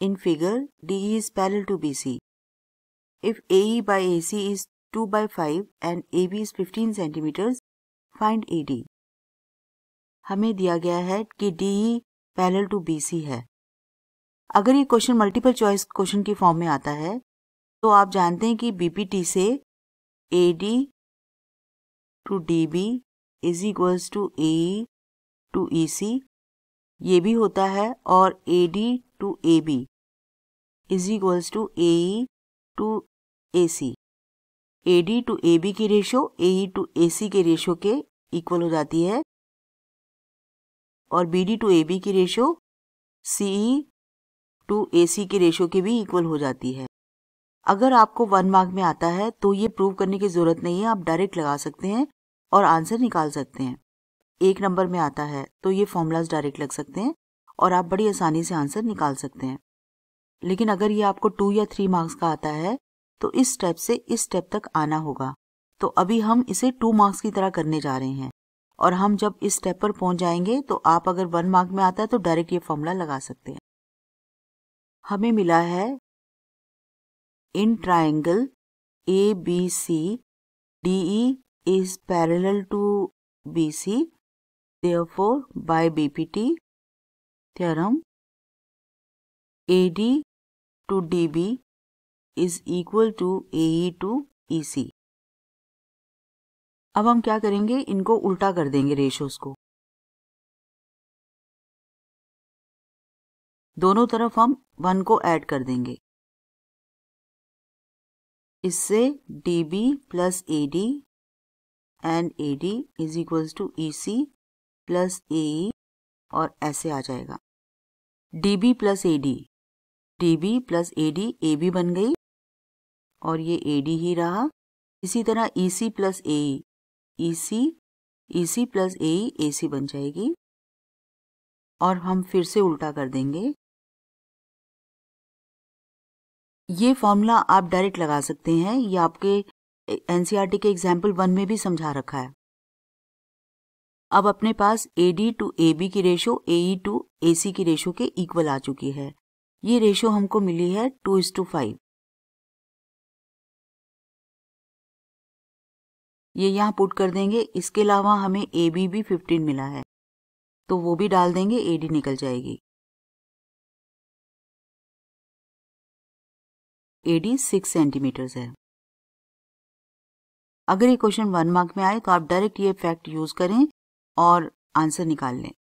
In figure, DE is parallel to BC. If AE by AC is 2 by 5 and AB is 15 cm, find AD. हमें दिया गया है कि DE parallel to BC है अगर ये क्वेश्चन मल्टीपल चॉइस क्वेश्चन की फॉर्म में आता है तो आप जानते हैं कि BPT से AD to DB is equals to AE to EC ये भी होता है और AD to AB is equals to a to a c a d to a b की ratio a to a c के रेशो के equal हो जाती है और b d to a b की ratio c to a c के ratio के भी इक्वल हो जाती है अगर आपको वन मार्क में आता है तो ये प्रूव करने की ज़रूरत नहीं है आप डायरेक्ट लगा सकते हैं और आंसर निकाल सकते हैं एक नंबर में आता है तो ये फॉर्मूलाज डायरेक्ट लग सकते हैं और आप बड़ी आसानी से आंसर निकाल सकते हैं लेकिन अगर ये आपको टू या थ्री मार्क्स का आता है तो इस स्टेप से इस स्टेप तक आना होगा तो अभी हम इसे टू मार्क्स की तरह करने जा रहे हैं और हम जब इस स्टेप पर पहुंच जाएंगे तो आप अगर वन मार्क में आता है तो डायरेक्ट ये फॉर्मूला लगा सकते हैं हमें मिला है in triangle a b c d e is parallel to b c therefore by theorem a d to dB is equal to AE to EC. अब हम क्या करेंगे इनको उल्टा कर देंगे रेशोस को दोनों तरफ हम वन को ऐड कर देंगे इससे d b plus a d and a d is equal to e c plus a और ऐसे आ जाएगा d b plus a d d b plus a d a b बन गई और ये ए डी ही रहा इसी तरह ई सी प्लस ए ई सी ई सी प्लस ए ई ए सी बन जाएगी और हम फिर से उल्टा कर देंगे ये फॉर्मूला आप डायरेक्ट लगा सकते हैं ये आपके एनसीईआरटी e के एग्जाम्पल वन में भी समझा रखा है अब अपने पास a d to a b की ratio a e to a c की रेशो के इक्वल आ चुकी है ये रेशो हमको मिली है टू इज टू फाइव ये यहाँ पुट कर देंगे इसके अलावा हमें ए बी भी फिफ्टीन मिला है तो वो भी डाल देंगे ए डी निकल जाएगी ए डी सिक्स सेंटीमीटर्स है अगर ये क्वेश्चन वन मार्क में आए तो आप डायरेक्ट ये फैक्ट यूज करें और आंसर निकाल लें